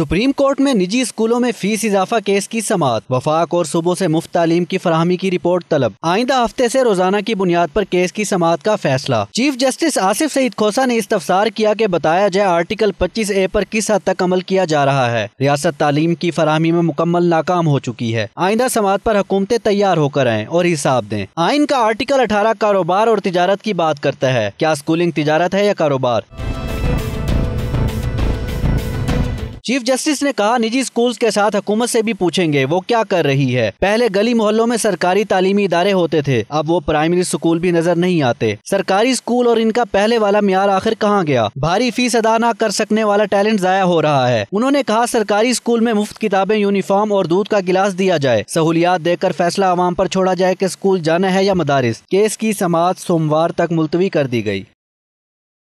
supreme court में निजी स्कूलों में फीस इजाफा केस की समात वफाक और सूबों से मुफ्त तालीम की फरहमी की रिपोर्ट तलब आइंदा हफ्ते से रोजाना की बुनियाद पर केस की समात का फैसला चीफ जस्टिस आसिफ सईद खोसा ने इस्तफसार किया कि बताया जाए आर्टिकल 25 ए पर किस हद तक अमल किया जा रहा है रियासत तालीम की फरहमी में मुकम्मल नाकाम हो चुकी है आइंदा समात पर हुकूमतें तैयार होकर आए और हिसाब दें आइन का आर्टिकल अठारह कारोबार और तजारत की बात करता है क्या स्कूलिंग तजारत है या कारोबार चीफ जस्टिस ने कहा निजी स्कूल्स के साथ हुकूमत से भी पूछेंगे वो क्या कर रही है पहले गली मोहल्लों में सरकारी तालीमी इदारे होते थे अब वो प्राइमरी स्कूल भी नजर नहीं आते सरकारी स्कूल और इनका पहले वाला म्यार आखिर कहाँ गया भारी फीस अदा न कर सकने वाला टैलेंट जाया हो रहा है उन्होंने कहा सरकारी स्कूल में मुफ्त किताबें यूनिफॉर्म और दूध का गिलास दिया जाए सहूलियात देकर फैसला आवाम पर छोड़ा जाए की स्कूल जाना है या मदारिस केस की समाज सोमवार तक मुलतवी कर दी गयी